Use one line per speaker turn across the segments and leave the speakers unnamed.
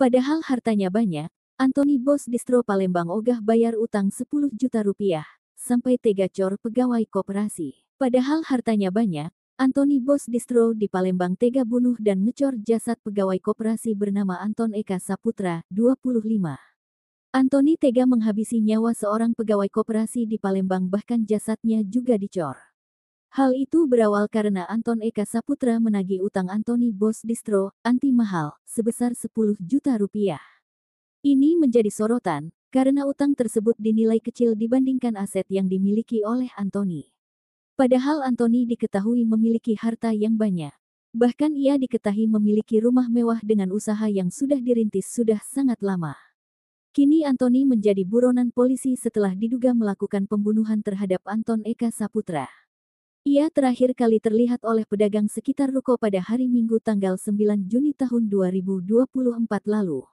Padahal hartanya banyak, Anthony Bos distro Palembang ogah bayar utang 10 juta rupiah, sampai tega cor pegawai koperasi. Padahal hartanya banyak, Anthony Bos distro di Palembang tega bunuh dan ngecor jasad pegawai koperasi bernama Anton Eka Saputra, 25. Anthony tega menghabisi nyawa seorang pegawai koperasi di Palembang bahkan jasadnya juga dicor. Hal itu berawal karena Anton Eka Saputra menagih utang Antoni Bos Distro, anti mahal, sebesar 10 juta rupiah. Ini menjadi sorotan, karena utang tersebut dinilai kecil dibandingkan aset yang dimiliki oleh Antoni. Padahal Antoni diketahui memiliki harta yang banyak. Bahkan ia diketahui memiliki rumah mewah dengan usaha yang sudah dirintis sudah sangat lama. Kini Antoni menjadi buronan polisi setelah diduga melakukan pembunuhan terhadap Anton Eka Saputra. Ia terakhir kali terlihat oleh pedagang sekitar ruko pada hari Minggu tanggal 9 Juni tahun 2024 lalu.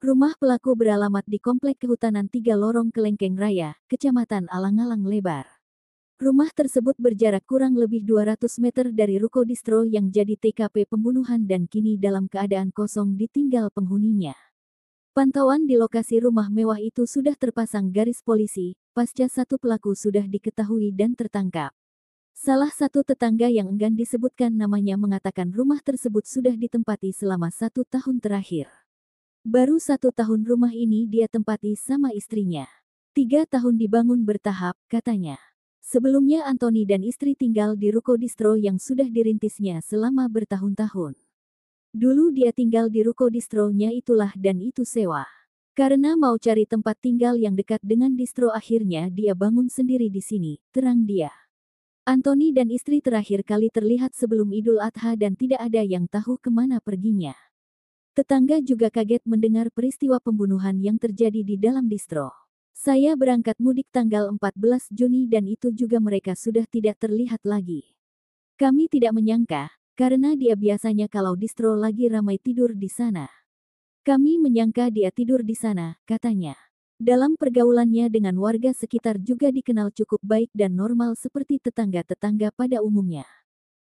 Rumah pelaku beralamat di Komplek Kehutanan Tiga Lorong Kelengkeng Raya, Kecamatan Alang-Alang Lebar. Rumah tersebut berjarak kurang lebih 200 meter dari ruko distro yang jadi TKP pembunuhan dan kini dalam keadaan kosong ditinggal penghuninya. Pantauan di lokasi rumah mewah itu sudah terpasang garis polisi, pasca satu pelaku sudah diketahui dan tertangkap. Salah satu tetangga yang enggan disebutkan namanya mengatakan rumah tersebut sudah ditempati selama satu tahun terakhir. Baru satu tahun rumah ini dia tempati sama istrinya. Tiga tahun dibangun bertahap, katanya. Sebelumnya Anthony dan istri tinggal di ruko distro yang sudah dirintisnya selama bertahun-tahun. Dulu dia tinggal di ruko distronya itulah dan itu sewa. Karena mau cari tempat tinggal yang dekat dengan distro akhirnya dia bangun sendiri di sini, terang dia. Anthony dan istri terakhir kali terlihat sebelum Idul Adha dan tidak ada yang tahu kemana perginya. Tetangga juga kaget mendengar peristiwa pembunuhan yang terjadi di dalam distro. Saya berangkat mudik tanggal 14 Juni dan itu juga mereka sudah tidak terlihat lagi. Kami tidak menyangka, karena dia biasanya kalau distro lagi ramai tidur di sana. Kami menyangka dia tidur di sana, katanya. Dalam pergaulannya dengan warga sekitar juga dikenal cukup baik dan normal seperti tetangga-tetangga pada umumnya.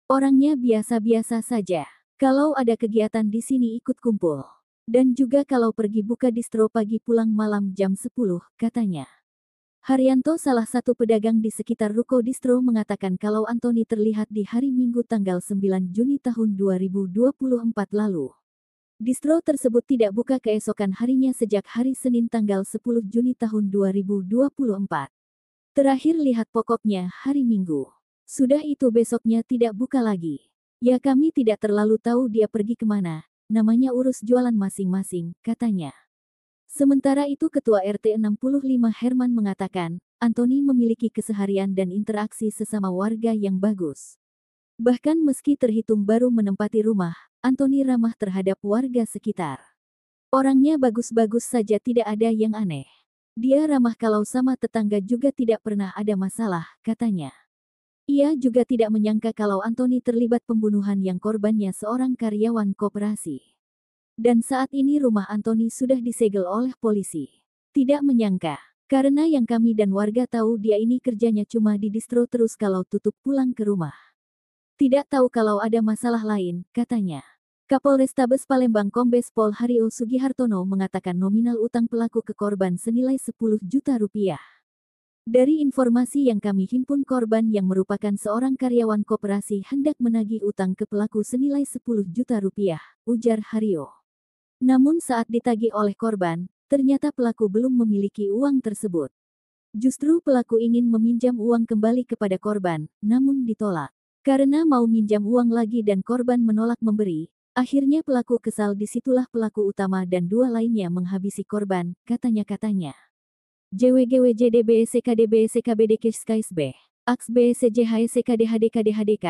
Orangnya biasa-biasa saja. Kalau ada kegiatan di sini ikut kumpul. Dan juga kalau pergi buka distro pagi pulang malam jam 10, katanya. Haryanto salah satu pedagang di sekitar Ruko Distro mengatakan kalau Antoni terlihat di hari Minggu tanggal 9 Juni tahun 2024 lalu. Distro tersebut tidak buka keesokan harinya sejak hari Senin tanggal 10 Juni tahun 2024. Terakhir lihat pokoknya hari Minggu. Sudah itu besoknya tidak buka lagi. Ya kami tidak terlalu tahu dia pergi kemana, namanya urus jualan masing-masing, katanya. Sementara itu Ketua RT 65 Herman mengatakan, Antoni memiliki keseharian dan interaksi sesama warga yang bagus. Bahkan meski terhitung baru menempati rumah, Anthony ramah terhadap warga sekitar. Orangnya bagus-bagus saja tidak ada yang aneh. Dia ramah kalau sama tetangga juga tidak pernah ada masalah, katanya. Ia juga tidak menyangka kalau Anthony terlibat pembunuhan yang korbannya seorang karyawan koperasi. Dan saat ini rumah Anthony sudah disegel oleh polisi. Tidak menyangka, karena yang kami dan warga tahu dia ini kerjanya cuma di distro terus kalau tutup pulang ke rumah. Tidak tahu kalau ada masalah lain, katanya. Kapolrestabes Palembang Kombes Pol Hario Sugihartono mengatakan nominal utang pelaku ke korban senilai 10 juta rupiah. Dari informasi yang kami himpun korban yang merupakan seorang karyawan koperasi hendak menagih utang ke pelaku senilai 10 juta rupiah, ujar Hario. Namun saat ditagih oleh korban, ternyata pelaku belum memiliki uang tersebut. Justru pelaku ingin meminjam uang kembali kepada korban, namun ditolak. Karena mau minjam uang lagi dan korban menolak memberi, akhirnya pelaku kesal disitulah pelaku utama dan dua lainnya menghabisi korban, katanya-katanya. JWGWJDBSKDBSKBDKSKSB, e e AXBECJHSKDHDKDHDK.